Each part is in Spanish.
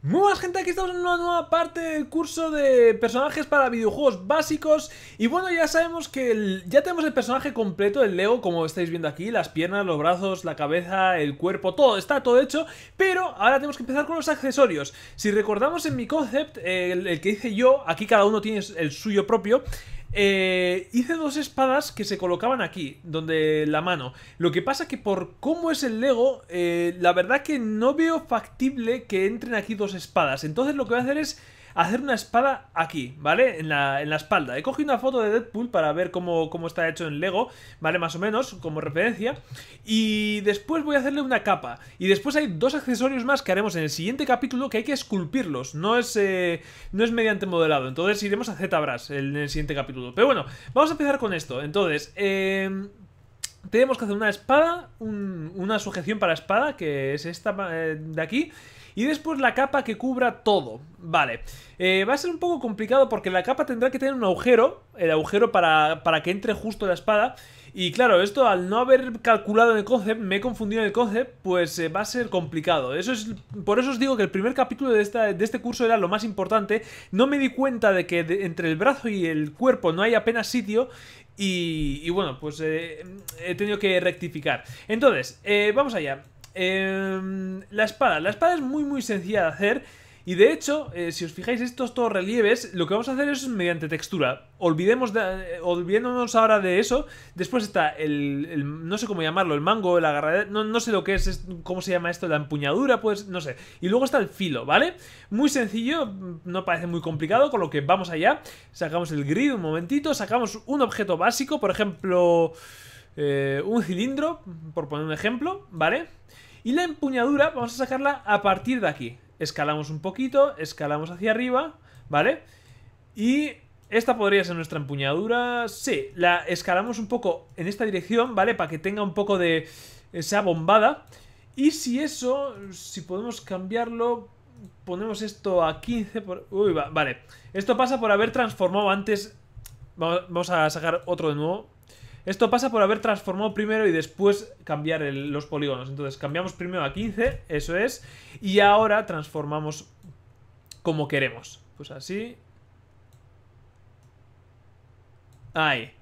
Muy buenas gente, aquí estamos en una nueva parte del curso de personajes para videojuegos básicos Y bueno, ya sabemos que ya tenemos el personaje completo, el Leo, como estáis viendo aquí Las piernas, los brazos, la cabeza, el cuerpo, todo, está todo hecho Pero ahora tenemos que empezar con los accesorios Si recordamos en mi concept, el, el que hice yo, aquí cada uno tiene el suyo propio eh, hice dos espadas que se colocaban aquí, donde la mano. Lo que pasa que por cómo es el Lego, eh, la verdad que no veo factible que entren aquí dos espadas. Entonces lo que voy a hacer es hacer una espada aquí, ¿vale? En la, en la espalda. He cogido una foto de Deadpool para ver cómo, cómo está hecho en Lego, ¿vale? Más o menos, como referencia. Y después voy a hacerle una capa. Y después hay dos accesorios más que haremos en el siguiente capítulo que hay que esculpirlos. No es, eh, no es mediante modelado. Entonces iremos a ZBrush en el siguiente capítulo. Pero bueno, vamos a empezar con esto. Entonces, em, Tenemos que hacer una espada, una sujeción para espada, que es esta eh, de aquí, y después la capa que cubra todo. Vale. Eh, va a ser un poco complicado porque la capa tendrá que tener un agujero. El agujero para, que entre justo la espada. Y claro, esto al no haber calculado el concept, me he confundido en el concept, pues eh, va a ser complicado. Eso es, por eso os digo que el primer capítulo de, este curso era lo más importante. No me di cuenta de que entre el brazo y el cuerpo no hay apenas sitio. Y, bueno, pues eh, he tenido que rectificar. Entonces, vamos allá. Em, la espada. La espada es muy muy sencilla de hacer. Y de hecho, eh, si os fijáis estos todos relieves, lo que vamos a hacer es mediante textura. Olvidemos de, eh, olvidémonos ahora de eso. Después está el, no sé cómo llamarlo, el mango, el agarradero, no, no, sé lo que es, cómo se llama esto, la empuñadura, pues no sé. Y luego está el filo, ¿vale? Muy sencillo, no parece muy complicado, con lo que vamos allá. Sacamos el grid un momentito, sacamos un objeto básico, por ejemplo, eh, un cilindro, por poner un ejemplo, ¿vale? Y la empuñadura vamos a sacarla a partir de aquí. Escalamos un poquito, escalamos hacia arriba, ¿vale? Y esta podría ser nuestra empuñadura. Sí, la escalamos un poco en esta dirección, ¿vale? Para que tenga un poco de... sea bombada. Y si eso, si podemos cambiarlo, ponemos esto a 15 por... Uy, va, vale. Esto pasa por haber transformado antes... Vamos, vamos a sacar otro de nuevo esto pasa por haber transformado primero y después cambiar los polígonos. Entonces cambiamos primero a 15, eso es, y ahora transformamos como queremos. Pues así. Ahí.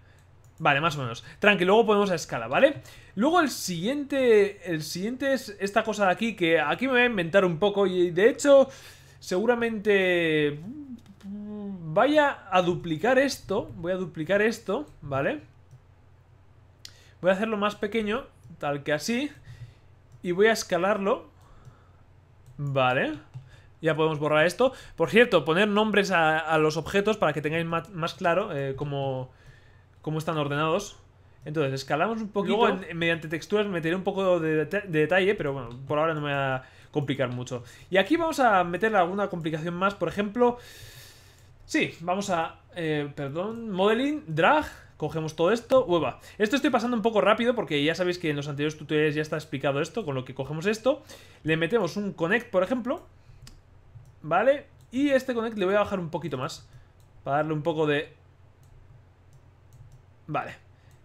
Vale, más o menos. Tranqui, luego podemos a escala, ¿vale? Luego el siguiente, el siguiente es esta cosa de aquí, que aquí me voy a inventar un poco y de hecho seguramente vaya a duplicar esto, voy a duplicar esto, ¿vale? Voy a hacerlo más pequeño, tal que así. Y voy a escalarlo. Vale. Ya podemos borrar esto. Por cierto, poner nombres a, los objetos para que tengáis más, claro eh, cómo, están ordenados. Entonces, escalamos un poquito. Luego, eh, mediante texturas, meteré un poco de, detalle, pero bueno, por ahora no me voy a complicar mucho. Y aquí vamos a meter alguna complicación más. Por ejemplo, sí, vamos a... Eh, perdón, modeling, drag Cogemos todo esto, hueva. Esto estoy pasando un poco rápido porque ya sabéis que en los anteriores tutoriales ya está explicado esto, con lo que cogemos esto. Le metemos un connect, por ejemplo. ¿Vale? Y este connect le voy a bajar un poquito más. Para darle un poco de... Vale.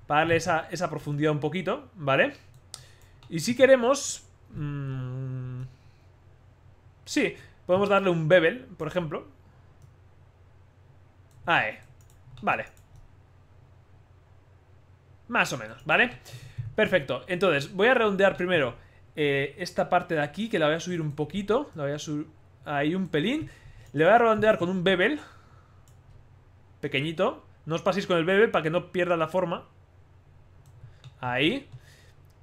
Para darle esa, profundidad un poquito, ¿vale? Y si queremos... Mm, sí, podemos darle un bevel, por ejemplo. Ahí Vale. Más o menos, ¿vale? Perfecto, entonces voy a redondear primero eh, esta parte de aquí, que la voy a subir un poquito, la voy a subir ahí un pelín. Le voy a redondear con un bebel. pequeñito. No os paséis con el bebel para que no pierda la forma. Ahí.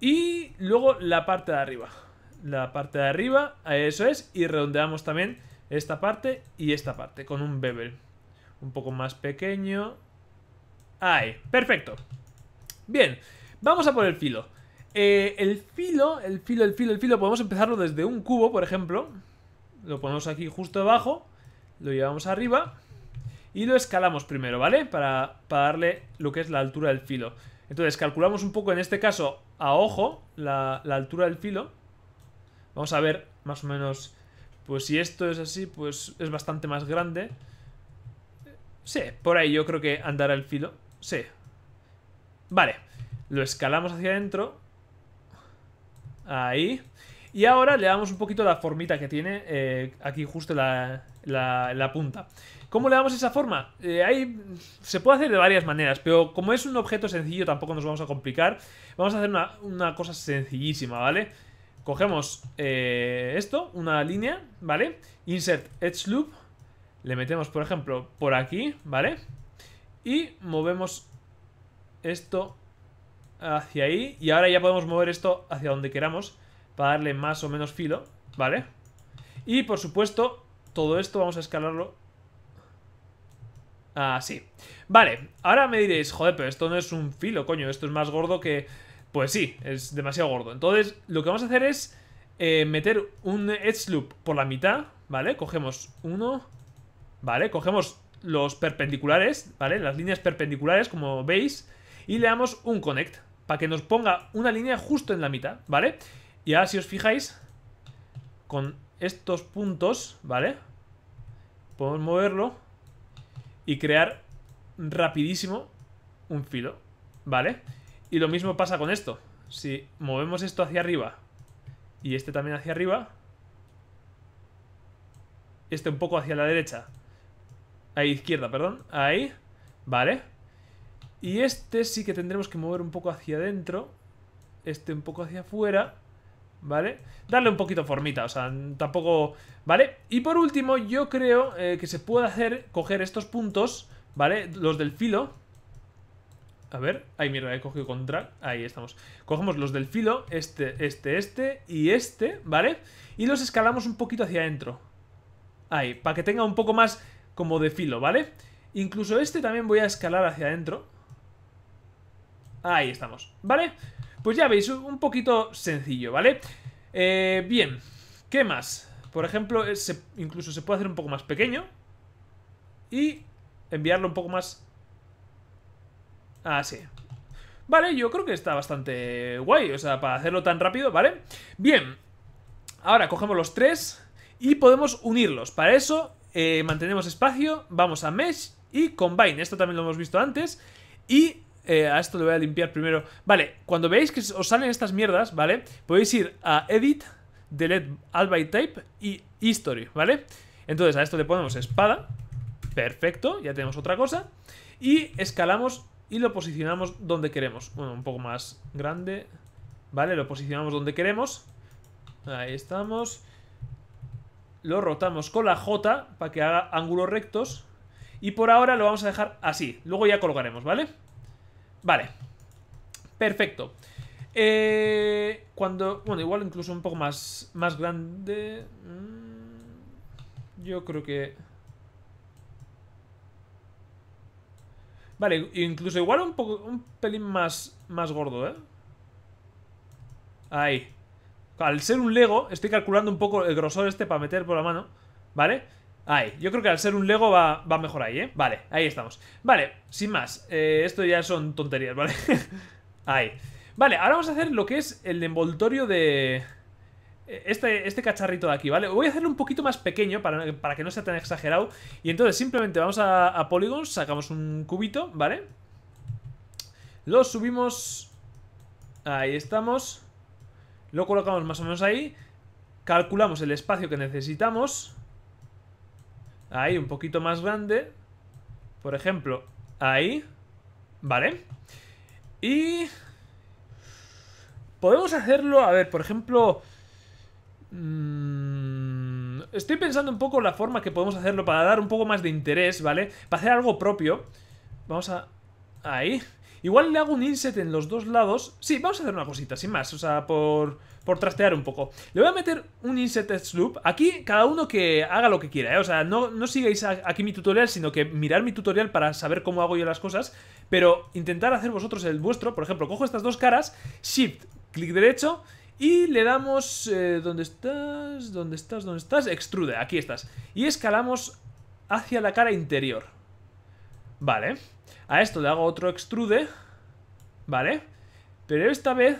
Y luego la parte de arriba. La parte de arriba, eso es. Y redondeamos también esta parte y esta parte con un bebel. Un poco más pequeño. Ahí, perfecto. Bien, vamos a por el filo. Eh, el filo, el filo, el filo, el filo, podemos empezarlo desde un cubo, por ejemplo. Lo ponemos aquí justo abajo, lo llevamos arriba y lo escalamos primero, ¿vale? Para, darle lo que es la altura del filo. Entonces calculamos un poco, en este caso, a ojo, la, la altura del filo. Vamos a ver más o menos, pues si esto es así, pues es bastante más grande. Sí, por ahí yo creo que andará el filo. Sí, Vale, lo escalamos hacia adentro. Ahí. Y ahora le damos un poquito la formita que tiene eh, aquí justo la, la, punta. ¿Cómo le damos esa forma? Eh, ahí se puede hacer de varias maneras, pero como es un objeto sencillo tampoco nos vamos a complicar. Vamos a hacer una, cosa sencillísima, ¿vale? Cogemos eh, esto, una línea, ¿vale? Insert Edge Loop. Le metemos, por ejemplo, por aquí, ¿vale? Y movemos esto hacia ahí. Y ahora ya podemos mover esto hacia donde queramos para darle más o menos filo, ¿vale? Y, por supuesto, todo esto vamos a escalarlo así. Vale, ahora me diréis, joder, pero esto no es un filo, coño, esto es más gordo que... Pues sí, es demasiado gordo. Entonces, lo que vamos a hacer es eh, meter un edge loop por la mitad, ¿vale? Cogemos uno, ¿vale? Cogemos los perpendiculares, ¿vale? Las líneas perpendiculares, como veis, y le damos un connect para que nos ponga una línea justo en la mitad, ¿vale? Y ahora si os fijáis, con estos puntos, ¿vale? Podemos moverlo y crear rapidísimo un filo, ¿vale? Y lo mismo pasa con esto. Si movemos esto hacia arriba y este también hacia arriba, este un poco hacia la derecha, ahí izquierda, perdón, ahí, ¿vale? Y este sí que tendremos que mover un poco hacia adentro. Este un poco hacia afuera. ¿Vale? Darle un poquito formita, o sea, tampoco... ¿Vale? Y por último, yo creo eh, que se puede hacer, coger estos puntos, ¿vale? Los del filo. A ver, ay, mierda, he cogido contra... Ahí estamos. Cogemos los del filo, este, este, este y este, ¿vale? Y los escalamos un poquito hacia adentro. Ahí, para que tenga un poco más como de filo, ¿vale? Incluso este también voy a escalar hacia adentro. Ahí estamos, ¿vale? Pues ya veis, un poquito sencillo, ¿vale? Eh, bien, ¿qué más? Por ejemplo, eh, incluso se puede hacer un poco más pequeño y enviarlo un poco más... Así. Vale, yo creo que está bastante guay, o sea, para hacerlo tan rápido, ¿vale? Bien, ahora cogemos los tres y podemos unirlos. Para eso eh, mantenemos espacio, vamos a Mesh y Combine. Esto también lo hemos visto antes. Y eh, a esto lo voy a limpiar primero. Vale, cuando veáis que os salen estas mierdas, ¿vale? Podéis ir a Edit, Delete All by Type y History, ¿vale? Entonces a esto le ponemos espada. Perfecto, ya tenemos otra cosa. Y escalamos y lo posicionamos donde queremos. Bueno, un poco más grande. Vale, lo posicionamos donde queremos. Ahí estamos. Lo rotamos con la J para que haga ángulos rectos. Y por ahora lo vamos a dejar así. Luego ya colgaremos, ¿vale? vale Vale. Perfecto. Eh, cuando... Bueno, igual incluso un poco más, más grande. Mm, yo creo que... Vale, incluso igual un poco un pelín más, más gordo, ¿eh? Ahí. Al ser un Lego, estoy calculando un poco el grosor este para meter por la mano, ¿vale? Ahí, yo creo que al ser un Lego va, mejor ahí, ¿eh? Vale, ahí estamos. Vale, sin más, eh, esto ya son tonterías, ¿vale? ahí. Vale, ahora vamos a hacer lo que es el envoltorio de... Eh, este, este cacharrito de aquí, ¿vale? Voy a hacerlo un poquito más pequeño para, que no sea tan exagerado. Y entonces simplemente vamos a, a Polygons, sacamos un cubito, ¿vale? Lo subimos... Ahí estamos. Lo colocamos más o menos ahí. Calculamos el espacio que necesitamos. Ahí, un poquito más grande. Por ejemplo, ahí. Vale. Y... Podemos hacerlo, a ver, por ejemplo... Mm, estoy pensando un poco la forma que podemos hacerlo para dar un poco más de interés, ¿vale? Para hacer algo propio. Vamos a... Ahí. Igual le hago un inset en los dos lados. Sí, vamos a hacer una cosita, sin más. O sea, por por trastear un poco. Le voy a meter un inset Loop. Aquí cada uno que haga lo que quiera, ¿eh? O sea, no, no sigáis aquí mi tutorial, sino que mirar mi tutorial para saber cómo hago yo las cosas. Pero intentar hacer vosotros el vuestro. Por ejemplo, cojo estas dos caras, Shift, clic derecho... Y le damos... Eh, ¿Dónde estás? ¿Dónde estás? ¿Dónde estás? Extrude, aquí estás. Y escalamos hacia la cara interior. Vale. A esto le hago otro extrude. Vale. Pero esta vez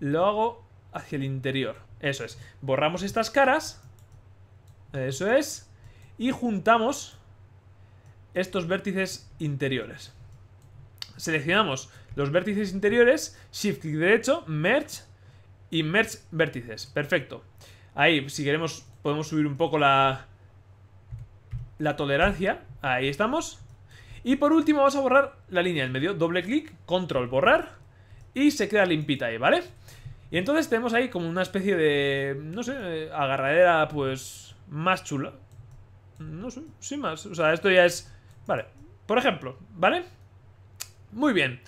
lo hago hacia el interior. Eso es. Borramos estas caras. Eso es. Y juntamos estos vértices interiores. Seleccionamos los vértices interiores, shift click derecho, merge y merge vértices. Perfecto. Ahí, si queremos, podemos subir un poco la, la tolerancia. Ahí estamos. Y por último vamos a borrar la línea del medio. Doble clic, control borrar y se queda limpita ahí, ¿vale? Y entonces tenemos ahí como una especie de, no sé, eh, agarradera pues más chula. No sé, sin más. O sea, esto ya es... Vale, por ejemplo, ¿vale? Muy bien.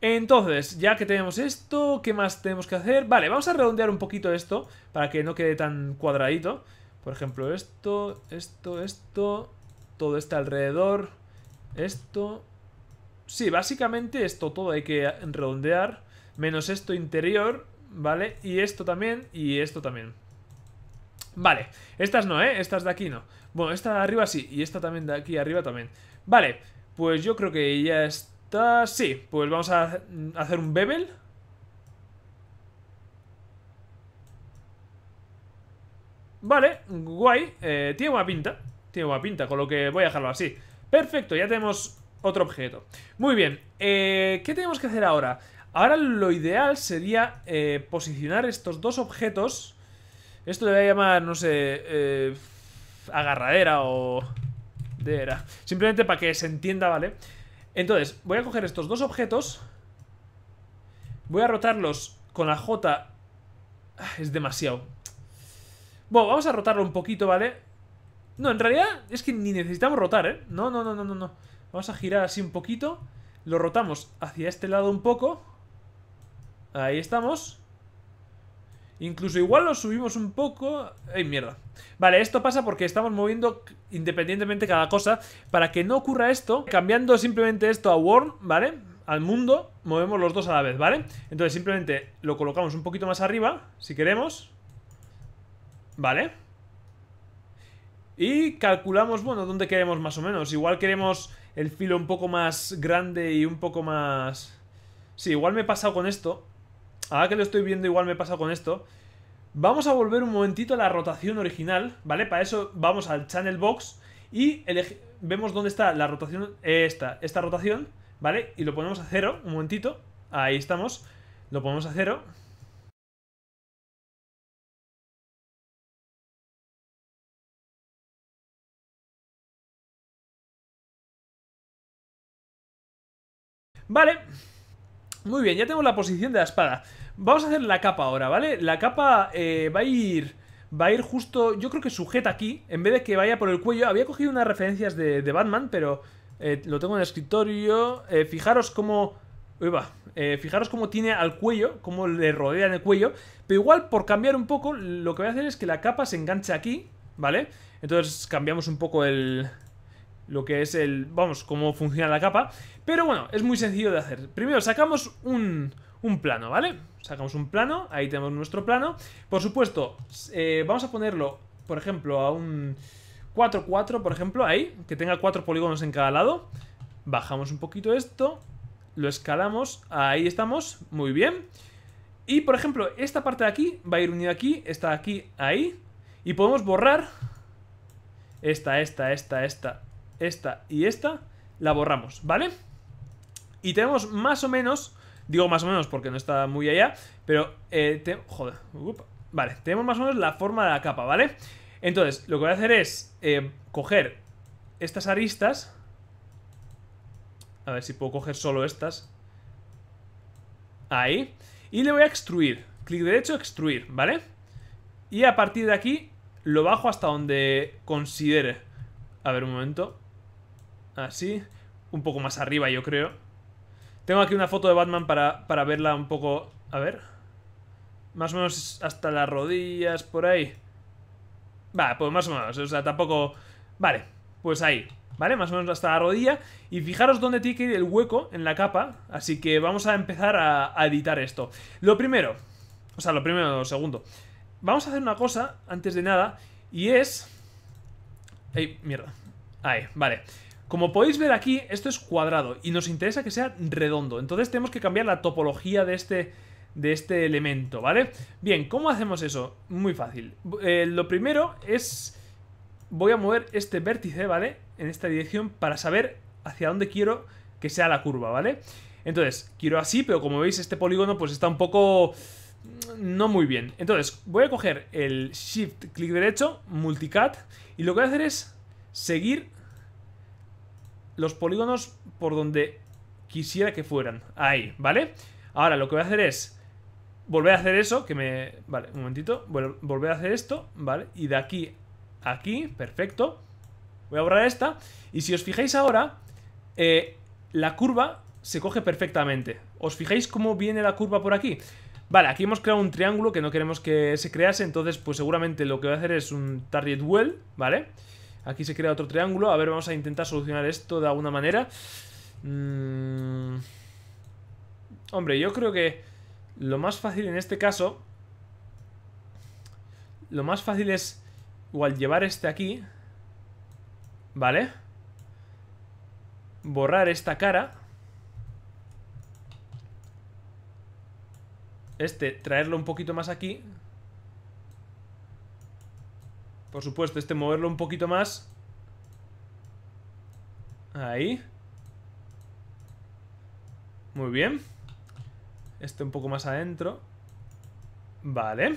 Entonces, ya que tenemos esto, ¿qué más tenemos que hacer? Vale, vamos a redondear un poquito esto para que no quede tan cuadradito. Por ejemplo, esto, esto, esto, todo este alrededor, esto, Sí, básicamente esto todo hay que redondear. Menos esto interior, ¿vale? Y esto también, y esto también. Vale, estas no, ¿eh? Estas de aquí no. Bueno, esta de arriba sí, y esta también de aquí arriba también. Vale, pues yo creo que ya está... Sí, pues vamos a hacer un bevel. Vale, guay. Eh, tiene buena pinta. Tiene buena pinta, con lo que voy a dejarlo así. Perfecto, ya tenemos otro objeto. Muy bien, eh, ¿qué tenemos que hacer ahora? Ahora lo ideal sería eh, posicionar estos dos objetos. Esto le voy a llamar, no sé, eh, agarradera o... De era. Simplemente para que se entienda, ¿vale? Entonces, voy a coger estos dos objetos. Voy a rotarlos con la J. Ah, es demasiado. Bueno, vamos a rotarlo un poquito, ¿vale? No, en realidad es que ni necesitamos rotar, ¿eh? No, no, no, no, no, no. Vamos a girar así un poquito. Lo rotamos hacia este lado un poco. Ahí estamos. Incluso igual lo subimos un poco... ¡Ay, mierda! Vale, esto pasa porque estamos moviendo independientemente cada cosa. Para que no ocurra esto, cambiando simplemente esto a Worm, ¿vale? Al mundo, movemos los dos a la vez, ¿vale? Entonces simplemente lo colocamos un poquito más arriba, si queremos. ¿Vale? Y calculamos, bueno, dónde queremos más o menos. Igual queremos el filo un poco más grande y un poco más... Sí, igual me he pasado con esto. Ahora que lo estoy viendo, igual me he pasado con esto. Vamos a volver un momentito a la rotación original, ¿vale? Para eso vamos al channel box y vemos dónde está la rotación, esta, esta rotación, ¿vale? Y lo ponemos a cero, un momentito. Ahí estamos. Lo ponemos a cero. Vale. Muy bien, ya tengo la posición de la espada. Vamos a hacer la capa ahora, ¿vale? La capa eh, va a ir... Va a ir justo, yo creo que sujeta aquí, en vez de que vaya por el cuello. Había cogido unas referencias de, Batman, pero eh, lo tengo en el escritorio. Eh, fijaros cómo... va. fijaros cómo tiene al cuello, cómo le rodea en el cuello. Pero igual, por cambiar un poco, lo que voy a hacer es que la capa se enganche aquí, ¿vale? Entonces cambiamos un poco el, lo que es el, vamos, cómo funciona la capa. Pero bueno, es muy sencillo de hacer. Primero sacamos un, un plano, ¿vale? Sacamos un plano, ahí tenemos nuestro plano. Por supuesto, eh, vamos a ponerlo, por ejemplo, a un 4-4, por ejemplo, ahí, que tenga 4 polígonos en cada lado. Bajamos un poquito esto, lo escalamos, ahí estamos, muy bien. Y, por ejemplo, esta parte de aquí va a ir unida aquí, esta de aquí, ahí. Y podemos borrar esta, esta, esta, esta esta y esta, la borramos, ¿vale? Y tenemos más o menos, digo más o menos porque no está muy allá, pero, eh, joder, vale, tenemos más o menos la forma de la capa, ¿vale? Entonces, lo que voy a hacer es eh, coger estas aristas, a ver si puedo coger solo estas, ahí, y le voy a extruir, clic derecho, extruir, ¿vale? Y a partir de aquí lo bajo hasta donde considere. A ver, un momento. Así. Un poco más arriba, yo creo. Tengo aquí una foto de Batman para, para verla un poco... A ver. Más o menos hasta las rodillas, por ahí. Va, pues más o menos. O sea, tampoco... Vale, pues ahí. ¿Vale? Más o menos hasta la rodilla. Y fijaros dónde tiene que ir el hueco en la capa. Así que vamos a empezar a, a editar esto. Lo primero... O sea, lo primero, lo segundo. Vamos a hacer una cosa, antes de nada, y es... ¡Ey, mierda! Ahí, vale. Como podéis ver aquí, esto es cuadrado y nos interesa que sea redondo. Entonces tenemos que cambiar la topología de este, de este elemento, ¿vale? Bien, ¿cómo hacemos eso? Muy fácil. Eh, lo primero es... Voy a mover este vértice, ¿vale? En esta dirección para saber hacia dónde quiero que sea la curva, ¿vale? Entonces, quiero así, pero como veis este polígono pues está un poco... Mm, no muy bien. Entonces, voy a coger el Shift, clic derecho, Multicat, y lo que voy a hacer es seguir los polígonos por donde quisiera que fueran. Ahí, ¿vale? Ahora lo que voy a hacer es volver a hacer eso, que me... Vale, un momentito. Volver a hacer esto, ¿vale? Y de aquí a aquí, perfecto. Voy a borrar esta. Y si os fijáis ahora, eh, la curva se coge perfectamente. ¿Os fijáis cómo viene la curva por aquí? Vale, aquí hemos creado un triángulo que no queremos que se crease, entonces pues seguramente lo que voy a hacer es un target well, ¿vale? vale Aquí se crea otro triángulo. A ver, vamos a intentar solucionar esto de alguna manera. Mm. Hombre, yo creo que lo más fácil en este caso... Lo más fácil es igual llevar este aquí. ¿Vale? Borrar esta cara. Este, traerlo un poquito más aquí. Por supuesto, este moverlo un poquito más. Ahí. Muy bien. Este un poco más adentro. Vale.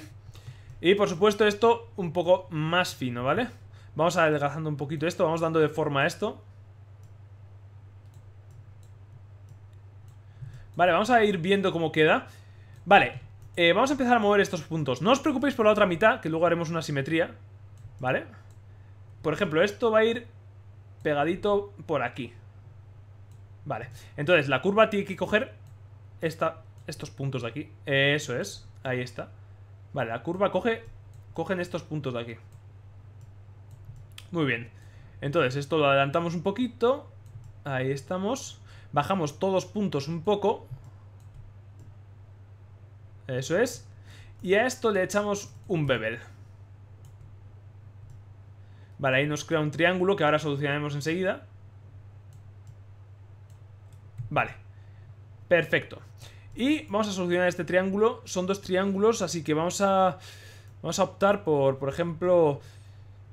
Y por supuesto esto un poco más fino, ¿vale? Vamos adelgazando un poquito esto, vamos dando de forma a esto. Vale, vamos a ir viendo cómo queda. Vale, eh, vamos a empezar a mover estos puntos. No os preocupéis por la otra mitad, que luego haremos una simetría. ¿Vale? Por ejemplo, esto va a ir pegadito por aquí. Vale, entonces la curva tiene que coger esta, estos puntos de aquí. Eso es, ahí está. Vale, la curva coge cogen estos puntos de aquí. Muy bien. Entonces, esto lo adelantamos un poquito. Ahí estamos. Bajamos todos puntos un poco. Eso es. Y a esto le echamos un bebel Vale, ahí nos crea un triángulo que ahora solucionaremos enseguida. Vale. Perfecto. Y vamos a solucionar este triángulo. Son dos triángulos, así que vamos a... Vamos a optar por, por ejemplo...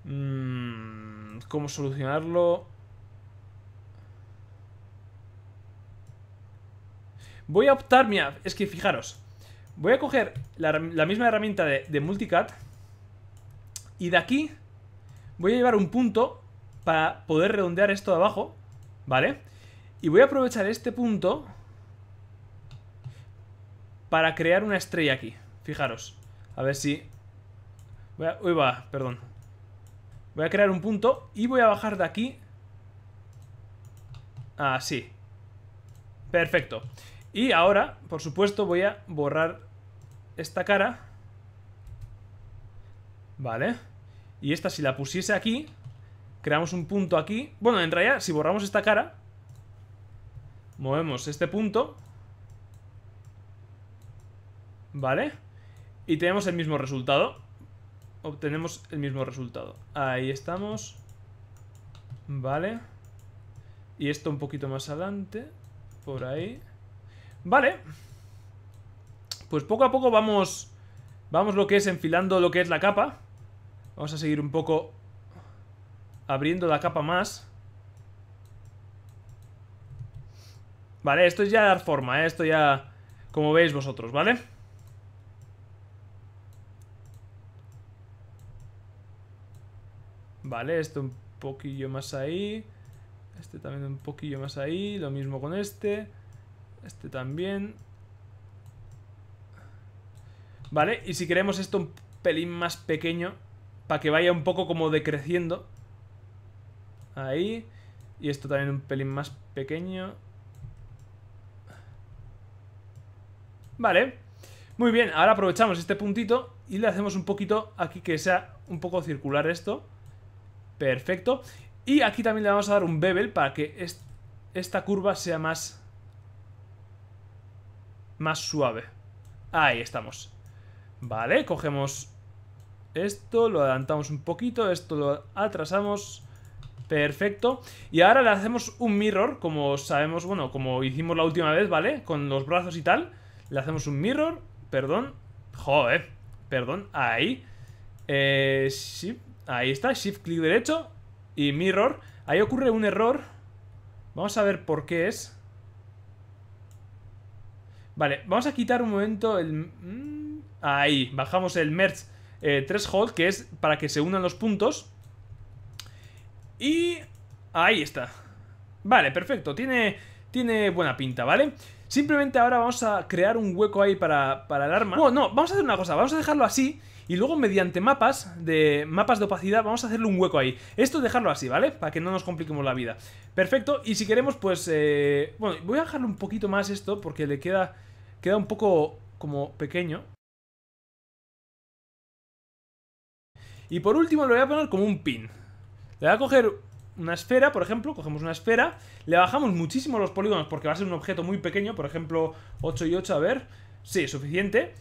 Mm, ¿Cómo solucionarlo? Voy a optar... Mira, es que fijaros. Voy a coger la, misma herramienta de Multicat. Y de aquí Voy a llevar un punto para poder redondear esto de abajo, ¿vale? Y voy a aprovechar este punto para crear una estrella aquí. Fijaros. A ver si... Voy a... Uy, va, perdón. Voy a crear un punto y voy a bajar de aquí. Así. Perfecto. Y ahora, por supuesto, voy a borrar esta cara. Vale. Y esta, si la pusiese aquí, creamos un punto aquí. Bueno, en realidad, si borramos esta cara, movemos este punto. ¿Vale? Y tenemos el mismo resultado. Obtenemos el mismo resultado. Ahí estamos. Vale. Y esto un poquito más adelante. Por ahí. Vale. Pues poco a poco vamos... Vamos lo que es enfilando lo que es la capa. Vamos a seguir un poco abriendo la capa más. Vale, esto es ya dar forma, ¿eh? esto ya como veis vosotros, ¿vale? Vale, esto un poquillo más ahí. Este también un poquillo más ahí. Lo mismo con este. Este también. Vale, y si queremos esto un pelín más pequeño, para que vaya un poco como decreciendo. Ahí. Y esto también un pelín más pequeño. Vale. Muy bien, ahora aprovechamos este puntito y le hacemos un poquito aquí que sea un poco circular esto. Perfecto. Y aquí también le vamos a dar un bevel para que esta curva sea más... Más suave. Ahí estamos. Vale, cogemos esto lo adelantamos un poquito, esto lo atrasamos. Perfecto. Y ahora le hacemos un mirror, como sabemos, bueno, como hicimos la última vez, ¿vale? Con los brazos y tal. Le hacemos un mirror, perdón. Joder, perdón, ahí. Eh, sí, ahí está, shift clic derecho y mirror. Ahí ocurre un error. Vamos a ver por qué es. Vale, vamos a quitar un momento el... Mm, ahí, bajamos el merge Tres eh, threshold, que es para que se unan los puntos. Y ahí está. Vale, perfecto. Tiene, tiene buena pinta, ¿vale? Simplemente ahora vamos a crear un hueco ahí para, para el arma. Bueno, no, vamos a hacer una cosa. Vamos a dejarlo así y luego mediante mapas de mapas de opacidad vamos a hacerle un hueco ahí. Esto dejarlo así, ¿vale? Para que no nos compliquemos la vida. Perfecto, y si queremos pues... Eh, bueno, voy a dejarlo un poquito más esto porque le queda, queda un poco como pequeño. Y por último le voy a poner como un pin. Le voy a coger una esfera, por ejemplo, cogemos una esfera, le bajamos muchísimo los polígonos porque va a ser un objeto muy pequeño, por ejemplo, 8 y 8, a ver, sí, suficiente.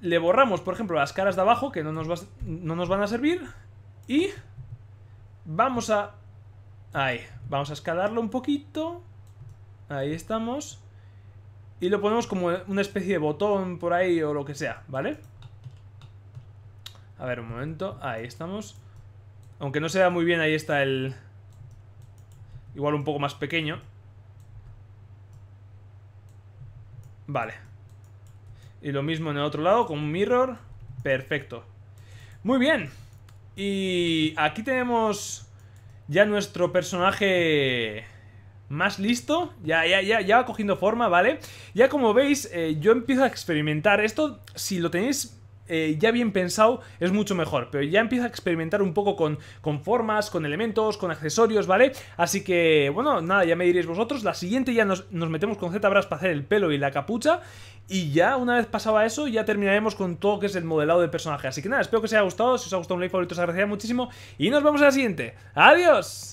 Le borramos, por ejemplo, las caras de abajo que no nos, van a servir y vamos a... Ahí, vamos a escalarlo un poquito. Ahí estamos. Y lo ponemos como una especie de botón por ahí o lo que sea, ¿vale? vale a ver, un momento. Ahí estamos. Aunque no se vea muy bien, ahí está el... Igual un poco más pequeño. Vale. Y lo mismo en el otro lado, con un mirror. Perfecto. Muy bien. Y aquí tenemos ya nuestro personaje más listo. Ya, ya, ya, ya va cogiendo forma, ¿vale? Ya como veis, eh, yo empiezo a experimentar. Esto, si lo tenéis eh, ya bien pensado es mucho mejor, pero ya empieza a experimentar un poco con, con formas, con elementos, con accesorios, ¿vale? Así que, bueno, nada, ya me diréis vosotros. La siguiente ya nos, metemos con ZBrush para hacer el pelo y la capucha. Y ya, una vez pasaba eso, ya terminaremos con todo que es el modelado del personaje. Así que nada, espero que os haya gustado. Si os ha gustado un like favorito, os agradecería muchísimo. Y nos vemos en la siguiente. ¡Adiós!